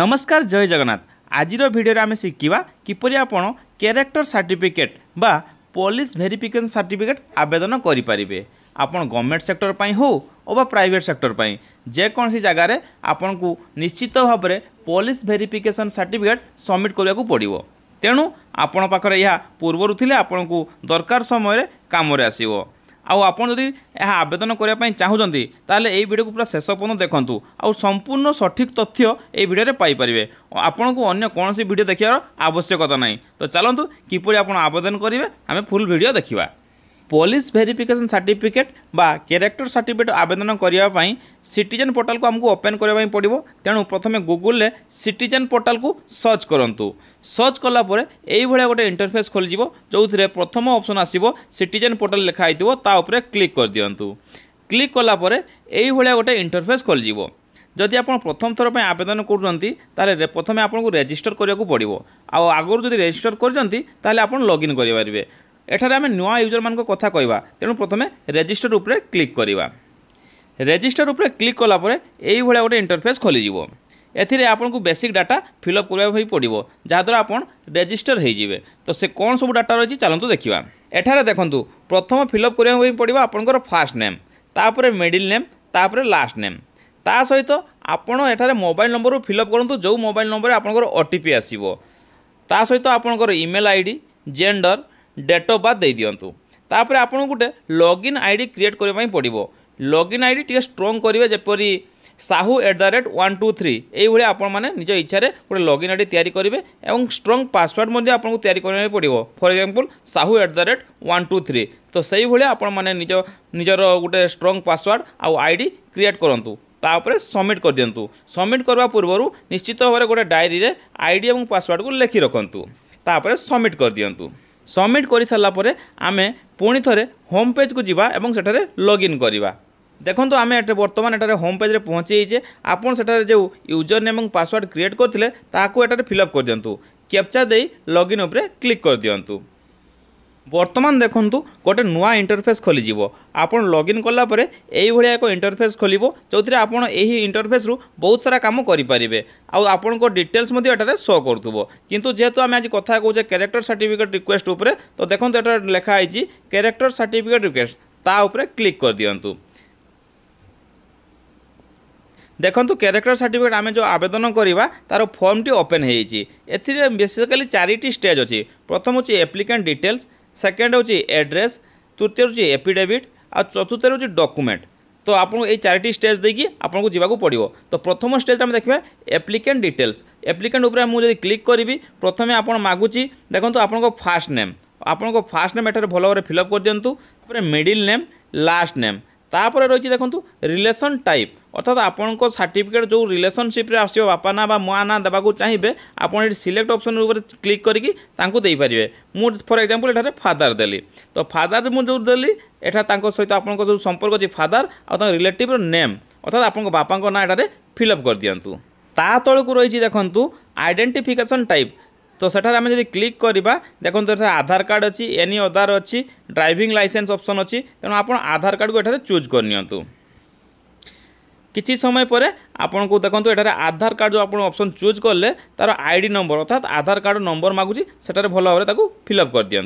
নমস্কার জয় জগন্নাথ আজির ভিডিওরে আমি শিখিবা কিপর আপন ক্যারেক্টর সার্টিফিকেট বা পলিস ভেরিফিকেসন সার্টিফিকেট আবেদন করে পারে আপনার গভর্নমেন্ট সেক্টর পাই হো অবা প্রাইভেট সেক্টর পাই যেকোনসি জায়গায় আপনার নিশ্চিত ভাবে পলিস ভেরিফিকেসন সার্টিফিকেট সবমিট করা পড়ব তেণু আপনার পাখে ইয়া পূর্বর লে আপনার দরকার সময় কামরে আসব ଆଉ ଆପଣ ଯଦି ଏହା ଆବେଦନ କରିବା ପାଇଁ ଚାହୁଁଛନ୍ତି ତାହେଲେ ଏହି ଭିଡ଼ିଓକୁ ପୁରା ଶେଷ ପର୍ଯ୍ୟନ୍ତ ଦେଖନ୍ତୁ ଆଉ ସମ୍ପୂର୍ଣ୍ଣ ସଠିକ୍ ତଥ୍ୟ ଏହି ଭିଡ଼ିଓରେ ପାଇପାରିବେ ଆପଣଙ୍କୁ ଅନ୍ୟ କୌଣସି ଭିଡ଼ିଓ ଦେଖିବାର ଆବଶ୍ୟକତା ନାହିଁ ତ ଚାଲନ୍ତୁ କିପରି ଆପଣ ଆବେଦନ କରିବେ ଆମେ ଫୁଲ୍ ଭିଡ଼ିଓ ଦେଖିବା ପୋଲିସ ଭେରିଫିକେସନ୍ ସାର୍ଟିଫିକେଟ୍ ବା କ୍ୟାରେକ୍ଟର ସାର୍ଟିଫିକେଟ୍ ଆବେଦନ କରିବା ପାଇଁ ସିଟିଜେନ୍ ପୋର୍ଟାଲକୁ ଆମକୁ ଓପେନ୍ କରିବା ପାଇଁ ପଡ଼ିବ ତେଣୁ ପ୍ରଥମେ ଗୁଗୁଲରେ ସିଟିଜେନ୍ ପୋର୍ଟାଲକୁ ସର୍ଚ୍ଚ କରନ୍ତୁ ସର୍ଚ୍ଚ କଲା ପରେ ଏଇଭଳିଆ ଗୋଟେ ଇଣ୍ଟରଫେସ୍ ଖୋଲିଯିବ ଯେଉଁଥିରେ ପ୍ରଥମ ଅପସନ୍ ଆସିବ ସିଟିଜେନ୍ ପୋର୍ଟାଲ ଲେଖା ହେଇଥିବ ତା ଉପରେ କ୍ଲିକ୍ କରିଦିଅନ୍ତୁ କ୍ଲିକ୍ କଲା ପରେ ଏଇଭଳିଆ ଗୋଟେ ଇଣ୍ଟରଫେସ୍ ଖୋଲିଯିବ ଯଦି ଆପଣ ପ୍ରଥମ ଥର ପାଇଁ ଆବେଦନ କରୁଛନ୍ତି ତାହେଲେ ପ୍ରଥମେ ଆପଣଙ୍କୁ ରେଜିଷ୍ଟର କରିବାକୁ ପଡ଼ିବ ଆଉ ଆଗରୁ ଯଦି ରେଜିଷ୍ଟର କରିଛନ୍ତି ତାହେଲେ ଆପଣ ଲଗ୍ଇନ୍ କରିପାରିବେ এঠারে আমি নূয়া ইউজর মানুষ কথা কহবা তেমন প্রথমে রেজিষ্টর উপরে ক্লিক করা রেজিষ্টর উপরে ক্লিক কলাপরে এইভাবে গোটে ইন্টরফেস খোলিযোগ এতে আপনার বেসিক ডাটা ফিল আপ করা পড়ব যাদ্বারা আপনার রেজিষ্টর হয়ে যাবে তো সে কোণ সব ডাটা রয়েছে চালু দেখা এঠারে দেখুন প্রথম ফিল আপ করা পড়ব আপনার ফার্স্ট নেম তাপরে মিডিল নেম তাপরে লাস্ট নেম তা সহিত আপনার এখানে মোবাইল নম্বর ফিল আপ করতু যে মোবাইল নম্বরে আপনার ওটিপি আসব তা সহিত আপনার email ID gender date of birth ଦେଇଦିଅନ୍ତୁ ତାପରେ ଆପଣଙ୍କୁ ଗୋଟେ ଲଗ୍ଇନ୍ ଆଇ ଡ଼ି କ୍ରିଏଟ୍ କରିବା ପାଇଁ ପଡ଼ିବ ଲଗ୍ଇନ୍ ଆଇ ଡ଼ି ଟିକିଏ ଷ୍ଟ୍ରଙ୍ଗ କରିବେ ଯେପରି Sahu at the rate one two three ଏଇଭଳି ଆପଣମାନେ ନିଜ ଇଚ୍ଛାରେ ଗୋଟେ ଲଗ୍ଇନ୍ ଆଇଡ଼ି ତିଆରି କରିବେ ଏବଂ ଷ୍ଟ୍ରଙ୍ଗ ପାସୱାର୍ଡ଼ ମଧ୍ୟ ଆପଣଙ୍କୁ ତିଆରି କରିବା ପାଇଁ ପଡ଼ିବ for example Sahu at the rate one two three ତ ସେଇଭଳି ଆପଣମାନେ ନିଜ ନିଜର ଗୋଟେ ଷ୍ଟ୍ରଙ୍ଗ ପାସୱାର୍ଡ଼ ଆଉ ଆଇଡ଼ି କ୍ରିଏଟ୍ କରନ୍ତୁ ତାପରେ ସବମିଟ୍ କରିଦିଅନ୍ତୁ ସବମିଟ୍ କରିବା ପୂର୍ବରୁ ନିଶ୍ଚିତ ଭାବରେ ଗୋଟେ ଡାଏରୀରେ ଆଇଡ଼ି ଏବଂ ପାସୱାର୍ଡ଼କୁ ଲେଖି ରଖନ୍ତୁ ତାପରେ ସବମିଟ୍ କରିଦିଅନ୍ତୁ ସବମିଟ୍ କରିସାରିଲା ପରେ ଆମେ ପୁଣି ଥରେ ହୋମ୍ ପେଜ୍କୁ ଯିବା ଏବଂ ସେଠାରେ ଲଗ୍ଇନ୍ କରିବା ଦେଖନ୍ତୁ ଆମେ ଏଠାରେ ବର୍ତ୍ତମାନ ଏଠାରେ ହୋମ୍ ପେଜ୍ରେ ପହଞ୍ଚିଯାଇଛେ ଆପଣ ସେଠାରେ ଯେଉଁ ୟୁଜର୍ ନେମ୍ ଏବଂ ପାସୱାର୍ଡ଼ କ୍ରିଏଟ୍ କରିଥିଲେ ତାହାକୁ ଏଠାରେ ଫିଲ୍ଅପ୍ କରିଦିଅନ୍ତୁ କ୍ୟାପ୍ଚା ଦେଇ ଲଗ୍ଇନ୍ ଉପରେ କ୍ଲିକ୍ କରିଦିଅନ୍ତୁ বর্তমান দেখন্তু গোটে নূয়া ইন্টরফেস খোলিযোগ আপন লগ ইন কলাপরে এইভাবে এক ইন্টরফেস খোলব যে আপনার এই ইন্টরফেস্রু বহুত সারা কাম করে পারে আপনার ডিটেলস এটার শো করুব কিন্তু যেহেতু আমি আজ কথা কৌছে ক্যারেক্টর সার্টিফিকেট রিকোয়েস্ট উপরে তো দেখুন এটা লেখা হয়েছি ক্যারেক্টর সার্টিফিকেট রিকোয়েস্ট তা উপরে ক্লিক করে দিও ଦେଖନ୍ତୁ କ୍ୟାରେକ୍ଟର ସାର୍ଟିଫିକେଟ୍ ଆମେ ଯେଉଁ ଆବେଦନ କରିବା ତା'ର ଫର୍ମଟି ଓପେନ୍ ହୋଇଛି ଏଥିରେ ବେସିକାଲି ଚାରିଟି ଷ୍ଟେଜ୍ ଅଛି ପ୍ରଥମ ହେଉଛି ଆପ୍ଲିକାଣ୍ଟ ଡିଟେଲ୍ସ সেকেন্ড হচ্ছে আড্রেস তৃତୀয় হচ্ছে এফিডেভিট আর চতুর্থ হচ্ছে ডকুমেন্ট তো আপনার এই চারিটি স্টেজ দিয়ে আপনার যাওয়া পড়ব তো প্রথম স্টেজটা আমি দেখবা এপ্লিকেন্ট ডিটেলস এপ্লিকেন্ট উপরে মু যদি ক্লিক করবি প্রথমে আপনার মাগুছি দেখুন আপনার ফার্স্ট নেম আপনার ফার্স্ট নেম এটার ভালো ভাবে ফিল আপ করে দিও তারপরে মিডিল নেম লাস্ট নেম তাপরে রয়েছে দেখুন রিলেসন টাইপ অর্থাৎ আপনার সার্টিফিকেট যে রিলেসনশিপে আসবে বাপা না বা মা না দেওয়া চাইবে আপনার এটি সিলেক্ট অপসন উপরে ক্লিক করি তাপারে মু ফর এক্সাম্পল এখানে ফাদার দে তো ফাদার মুি এটা তাঁর সহ আপনার যে সম্পর্ক আছে ফাদার আপনার রিলেটিভর নেম অর্থাৎ আপনার বাপাঙ্ক না এটার ফিল আপ করে দিও তা তলকু রয়েছে দেখুন আইডেন্টিফিকেসন টাইপ তো সেঠার আমি যদি ক্লিক করা দেখুন এখানে আধার কার্ড অছি এনি অদার অছি ড্রাইভিং লাইসেন্স অপসন অছি তেমন আপনার আধার কার্ডকে এখানে চুজ করে নিয়ন্তু কিছু সময় পরে আপনার দেখুন এটার আধার কার্ড যে আপনার অপসন চুজ কলে তার আইডি নম্বর অর্থাৎ আধার কার্ড নম্বর মাগুছি সেটার ভাল ভাবে তাকে ফিল আপ করে দিও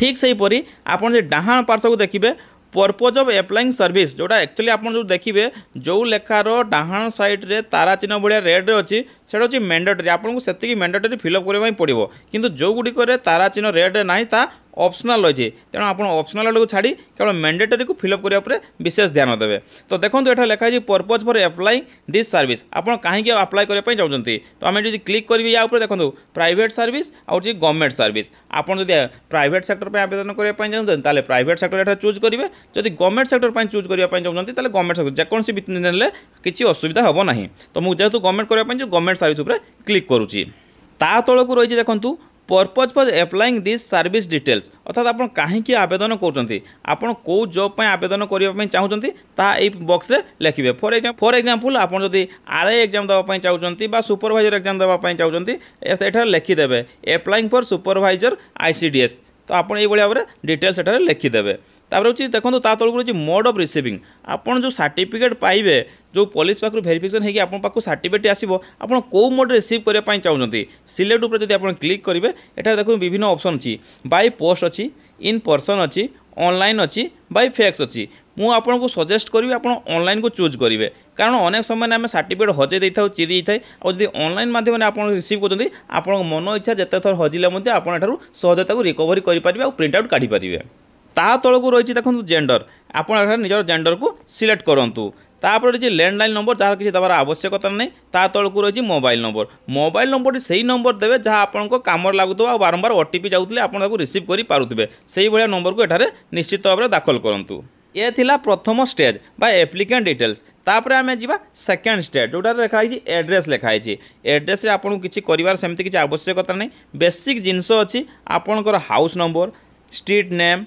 ঠিক সেইপরি আপনার যে ডাহাণ পার্শ্বকে দেখবে ପର୍ପୋଜ୍ ଅଫ୍ ଆପ୍ଲାଇଂ ସର୍ଭିସ୍ ଯେଉଁଟା ଆକ୍ଚୁଆଲି ଆପଣ ଯେଉଁ ଦେଖିବେ ଯେଉଁ ଲେଖାର ଡାହାଣ ସାଇଡ଼୍ରେ ତାରା ଚିହ୍ନ ଭଳିଆ ରେଡ଼୍ରେ ଅଛି ସେଇଟା ହେଉଛି ମ୍ୟାଣ୍ଡେଟୋରୀ ଆପଣଙ୍କୁ ସେତିକି ମ୍ୟାଣ୍ଡେଟୋରୀ ଫିଲ୍ଅପ୍ କରିବା ପାଇଁ ପଡ଼ିବ କିନ୍ତୁ ଯେଉଁଗୁଡ଼ିକରେ ତାରା ଚିହ୍ନ ରେଡ଼୍ରେ ନାହିଁ ତା অপসনাল রয়েছে তেমন আপনার অপসনালটাকে ছাড়ি কেবল ম্যান্ডেটরিকে ফিল অপ করা উপরে বিশেষ ধ্যান দেবে তো দেখুন এটা লেখা হয়েছে purpose for apply this service আপনার কাহিঁকি আপ্লাই করা চাহুন তো আমি যদি ক্লিক করবি ইয়া উপরে দেখুন প্রাইভেট সার্ভিস আছে গভর্নমেন্ট সার্ভিস আপনার যদি প্রাইভেট সেক্টর আবেদন করা চাহুন তাহলে প্রাইভেট সেক্টর এটা চুজ করবে যদি গভর্নমেন্ট সেক্টর চুজ করা চাহুন তাহলে গভর্নমেন্ট সেক্টর যেকোনসি নেলে কিছু অসুবিধা হব না তো মু যেহেতু গভর্নমেন্ট করা গভর্নমেন্ট সার্ভিস উপরে ক্লিক করুছি তা তলকু রয়েছে দেখুন purpose for applying this service details ଅର୍ଥାତ୍ ଆପଣ କାହିଁକି ଆବେଦନ କରୁଛନ୍ତି ଆପଣ କେଉଁ ଜବ୍ ପାଇଁ ଆବେଦନ କରିବା ପାଇଁ ଚାହୁଁଛନ୍ତି ତାହା ଏଇ ବକ୍ସରେ ଲେଖିବେ ଫର୍ ଏକ୍ଜାମ୍ ଫର୍ ଏକ୍ଜାମ୍ପଲ୍ ଆପଣ ଯଦି ଆର୍ଆଇ ଏକ୍ଜାମ୍ ଦେବା ପାଇଁ ଚାହୁଁଛନ୍ତି ବା ସୁପରଭାଇଜର ଏକ୍ଜାମ୍ ଦେବା ପାଇଁ ଚାହୁଁଛନ୍ତି ଏଠାରେ ଲେଖିଦେବେ applying for supervisor I C D S ତ ଆପଣ ଏଇଭଳି ଭାବରେ ଡିଟେଲ୍ସ ସେଠାରେ ଲେଖିଦେବେ ତାପରେ ହେଉଛି ଦେଖନ୍ତୁ ତା ତଳକୁ ରହୁଛି ମୋଡ଼ ଅଫ୍ ରିସିଭିଂ ଆପଣ ଯେଉଁ ସାର୍ଟିଫିକେଟ୍ ପାଇବେ ଯେଉଁ ପଲିସି ପାଖରୁ ଭେରିଫିକେସନ୍ ହେଇକି ଆପଣଙ୍କ ପାଖକୁ ସାର୍ଟିଫିକେଟ୍ ଆସିବ ଆପଣ କେଉଁ ମୋଡ଼ରେ ରିସିଭ୍ କରିବା ପାଇଁ ଚାହୁଁଛନ୍ତି ସିଲେକ୍ଟ ଉପରେ ଯଦି ଆପଣ କ୍ଲିକ୍ କରିବେ ଏଠାରେ ଦେଖନ୍ତୁ ବିଭିନ୍ନ ଅପସନ୍ ଅଛି ବାଇ ପୋଷ୍ଟ ଅଛି ଇନ୍ ପର୍ସନ୍ ଅଛି ଅନଲାଇନ୍ ଅଛି ବାଇ ଫେକ୍ସ ଅଛି ମୁଁ ଆପଣଙ୍କୁ ସଜେଷ୍ଟ କରିବି ଆପଣ ଅନଲାଇନ୍କୁ ଚୁଜ୍ କରିବେ କାରଣ ଅନେକ ସମୟରେ ଆମେ ସାର୍ଟିଫିକେଟ୍ ହଜେଇ ଦେଇଥାଉ ଚିରି ଦେଇଥାଏ ଆଉ ଯଦି ଅନଲାଇନ୍ ମାଧ୍ୟମରେ ଆପଣ ରିସିଭ୍ କରୁଛନ୍ତି ଆପଣଙ୍କ ମନ ଇଚ୍ଛା ଯେତେଥର ହଜିଲେ ମଧ୍ୟ ଆପଣ ଏଠାରୁ ସହଜ ତାକୁ ରିକଭରି କରିପାରିବେ ଆଉ ପ୍ରିଣ୍ଟ ଆଉଟ୍ କାଢ଼ିପାରିବେ ତା ତଳକୁ ରହିଛି ଦେଖନ୍ତୁ ଜେଣ୍ଡର ଆପଣ ଏଠାରେ ନିଜର ଜେଣ୍ଡରକୁ ସିଲେକ୍ଟ କରନ୍ତୁ তাপরে রয়েছে ল্যান্ডলাইন নম্বর যার কিছু দেওয়ার আবশ্যকতা নেই তা তলকু রয়েছে মোবাইল নম্বর মোবাইল নম্বরটি সেই নম্বর দেবে যা আপনার কামর লাগুত আর বারম্বার ওটিপি যাওয়া আপনার তাকে রিসিভ করে পুবে সেইভাবে নম্বরকে এখানে নিশ্চিত ভাবে দাখল করতু এ লা প্রথম স্টেজ বা এপ্লিকেন্ট ডিটেলস তাপরে আমি যা সেকেন্ড স্টেজ যেটার লেখা হয়েছে এড্রেস লেখা হয়েছে এড্রেসে আপনার কিছু করবার সেমি কিছু আবশ্যকতা নেই বেসিক জিনিস অ হাউস নম্বর স্ট্রিট নেম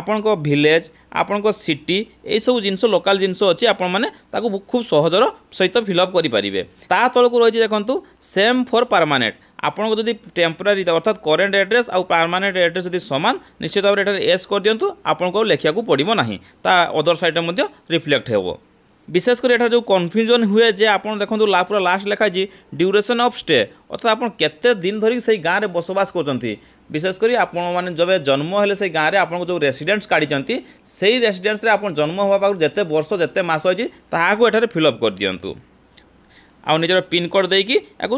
ଆପଣଙ୍କ ଭିଲେଜ୍ ଆପଣଙ୍କ ସିଟି ଏଇସବୁ ଜିନିଷ ଲୋକାଲ୍ ଜିନିଷ ଅଛି ଆପଣମାନେ ତାକୁ ଖୁବ୍ ସହଜର ସହିତ ଫିଲଅପ୍ କରିପାରିବେ ତା ତଳକୁ ରହିଛି ଦେଖନ୍ତୁ ସେମ୍ ଫର୍ ପାର୍ମାନେଣ୍ଟ ଆପଣଙ୍କ ଯଦି ଟେମ୍ପୋରାରୀ ଅର୍ଥାତ୍ କରେଣ୍ଟ ଆଡ୍ରେସ୍ ଆଉ ପାର୍ମାନେଣ୍ଟ ଆଡ୍ରେସ୍ ଯଦି ସମାନ ନିଶ୍ଚିତ ଭାବରେ ଏଠାରେ ଏସ୍ କରିଦିଅନ୍ତୁ ଆପଣଙ୍କୁ ଲେଖିବାକୁ ପଡ଼ିବ ନାହିଁ ତା ଅଦର୍ ସାଇଡ଼୍ରେ ମଧ୍ୟ ରିଫ୍ଲେକ୍ଟ ହେବ ବିଶେଷ କରି ଏଠାରେ ଯେଉଁ କନଫ୍ୟୁଜନ୍ ହୁଏ ଯେ ଆପଣ ଦେଖନ୍ତୁ ପୁରା ଲାଷ୍ଟ ଲେଖାଛି ଡ୍ୟୁରେସନ୍ ଅଫ୍ ଷ୍ଟେ ଅର୍ଥାତ୍ ଆପଣ କେତେ ଦିନ ଧରିକି ସେଇ ଗାଁରେ ବସବାସ କରୁଛନ୍ତି विशेषकर आप আপনার যবে জন্ম হলে সেই গাঁরে আপনার যে रेसीडेन्स কাড়িছেন সেই রেসিডেন্সরে আপনার জন্ম হওয়া পাখু যেতে বর্ষ যেতে মাস হয়েছে তাহলে এখানে ফিল অপ করে पिनकोड देकी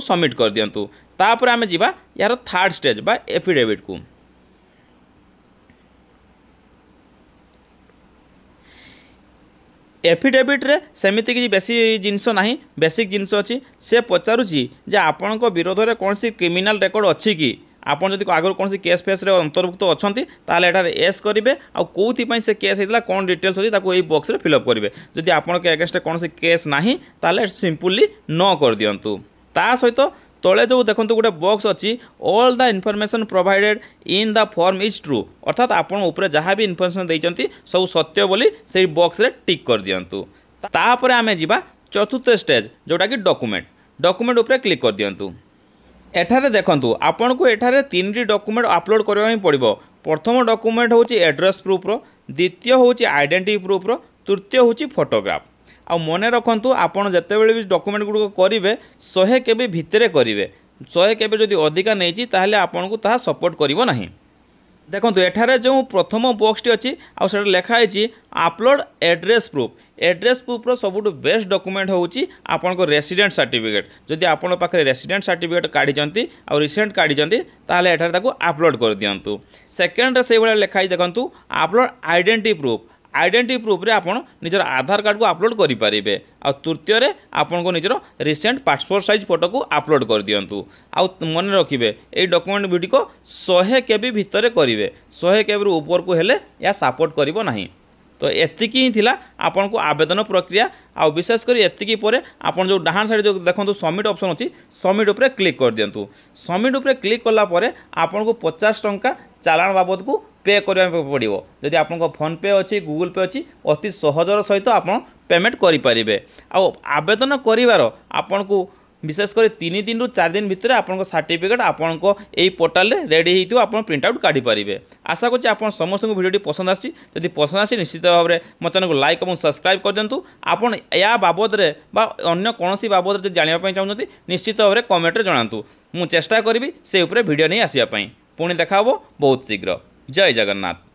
सबमिट कर दिंतु तापर आम जी यार थार्ड स्टेज बा एफिडेविट को एफिडेविट्रे सेमती किसी बेसी जिनस ना बेसिक जिनस अच्छी से पचारुची जे आपण विरोध में कौन क्रिमिनाल रेकर्ड अच्छी ଆପଣ ଯଦି ଆଗରୁ କୌଣସି କେସ୍ ଫେସ୍ରେ ଅନ୍ତର୍ଭୁକ୍ତ ଅଛନ୍ତି ତାହେଲେ ଏଠାରେ ଏସ୍ କରିବେ ଆଉ କେଉଁଥିପାଇଁ ସେ କେସ୍ ହେଇଥିଲା କ'ଣ ଡିଟେଲ୍ସ ଅଛି ତାକୁ ଏଇ ବକ୍ସରେ ଫିଲ୍ଅପ୍ କରିବେ ଯଦି ଆପଣଙ୍କ ଏଗେନ୍ଷ୍ଟରେ କୌଣସି କେସ୍ ନାହିଁ ତାହେଲେ ସିମ୍ପଲି ନ କରିଦିଅନ୍ତୁ ତା ସହିତ ତଳେ ଯେଉଁ ଦେଖନ୍ତୁ ଗୋଟେ ବକ୍ସ ଅଛି all the information provided in the form is true ଅର୍ଥାତ୍ ଆପଣ ଉପରେ ଯାହା ବି ଇନଫର୍ମେସନ୍ ଦେଇଛନ୍ତି ସବୁ ସତ୍ୟ ବୋଲି ସେଇ ବକ୍ସରେ ଟିକ୍ କରିଦିଅନ୍ତୁ ତାପରେ ଆମେ ଯିବା ଚତୁର୍ଥ ଷ୍ଟେଜ୍ ଯେଉଁଟାକି ଡକୁମେଣ୍ଟ ଡକୁମେଣ୍ଟ ଉପରେ କ୍ଲିକ୍ କରିଦିଅନ୍ତୁ এঠারে দেখন্তু আপনার এঠারে তিনটি ডকুমেন্ট আপলোড করা পড়ব প্রথম ডকুমেন্ট হচ্ছে আড্রেস প্রুফ্র দ্বিতীয় হচ্ছে আইডেন্টি প্রুফ্র তৃতীয় হচ্ছে ফটোগ্রাফ আনে রাখতু আপনার যেতবে ডকুমেন্ট গুড়ি করবে শহে কেবি ভিতরে করবে শহে কেবি যদি অধিকা নিয়েছি তাহলে আপনার তাহা সপোর্ট করব না দেখুন এঠারে যে প্রথম বক্সটি অছি আটা লেখা হয়েছি আপলোড আড্রেস প্রুফ এড্রেস প্রুফ্র ସବୁଠୁ ବେଷ୍ଟ ଡକୁମେଣ୍ଟ ହେଉଛି ଆପଣଙ୍କ ରେସିଡେଣ୍ଟ ସାର୍ଟିଫିକେଟ୍ ଯଦି ଆପଣଙ୍କ ପାଖରେ ରେସିଡେଣ୍ଟ ସାର୍ଟିଫିକେଟ୍ କାଢ଼ିଛନ୍ତି ଆଉ ରିସେଣ୍ଟ କାଢ଼ିଛନ୍ତି ତାହେଲେ ଏଠାରେ ତାକୁ ଆପଲୋଡ଼ କରିଦିଅନ୍ତୁ ସେକେଣ୍ଡରେ ସେଇଭଳିଆ ଲେଖା ହେଇ ଦେଖନ୍ତୁ ଆପଲୋଡ଼ ଆଇଡେଣ୍ଟି ପ୍ରୁଫ୍ ଆଇଡେଣ୍ଟି ପ୍ରୁଫ୍ରେ ଆପଣ ନିଜର ଆଧାର କାର୍ଡ଼କୁ ଆପଲୋଡ଼ କରିପାରିବେ ଆଉ ତୃତୀୟରେ ଆପଣଙ୍କ ନିଜର ରିସେଣ୍ଟ ପାସପୋର୍ଟ ସାଇଜ୍ ଫଟୋକୁ ଆପଲୋଡ଼ କରିଦିଅନ୍ତୁ ଆଉ ମନେ ରଖିବେ ଏଇ ଡକୁମେଣ୍ଟ ଗୁଡ଼ିକ ଶହେ କେବି ଭିତରେ କରିବେ ଶହେ କେବିରୁ ଉପରକୁ ହେଲେ ଏହା ସପୋର୍ଟ କରିବ ନାହିଁ তো ଏତିକି ହିଁ ଥିଲା ଆପଣଙ୍କୁ ଆବେଦନ ପ୍ରକ୍ରିୟା ଆଉ ବିଶେଷ କରି ଏତିକି ପରେ ଆପଣ ଯେଉଁ ଡାହାଣ ସାଇଡ଼୍ ଯେଉଁ ଦେଖନ୍ତୁ ସବମିଟ୍ ଅପସନ୍ ଅଛି ସବମିଟ୍ ଉପରେ କ୍ଲିକ୍ କରିଦିଅନ୍ତୁ ସବମିଟ୍ ଉପରେ କ୍ଲିକ୍ କଲା ପରେ ଆପଣଙ୍କୁ ପଚାଶ ଟଙ୍କା ଚାଲାଣ ବାବଦକୁ ପେ କରିବା ପଡ଼ିବ ଯଦି ଆପଣଙ୍କ ଫୋନ୍ପେ ଅଛି ଗୁଗୁଲ୍ ପେ ଅଛି ଅତି ସହଜର ସହିତ ଆପଣ ପେମେଣ୍ଟ କରିପାରିବେ ଆଉ ଆବେଦନ କରିବାର ଆପଣଙ୍କୁ বিশেষ করে তিন দিন চার দিন ভিতরে আপনার সার্টিফিকেট আপনার এই পোর্টালে রেডি হয়ে আপনার প্রিন্ট আউট কাড়িপারে আশা করছি আপনার সমস্ত ভিডিওটি পসন্দ আসছে যদি পসন্দ আসে নিশ্চিত ভাবে মো চ্যানেলকে লাইক এবং সবসক্রাইব করদিন্তু আপনার এয়া বাবদরে বা অন্য কোণী বাবদরে যদি জাঁয়া চাহুন নিশ্চিত ভাবে কমেন্টে জনাতু মু চেষ্টা করবি সে উপরে ভিডিও নিয়ে আসা পুঁ দেখা হব বহুত শীঘ্র জয় জগন্নাথ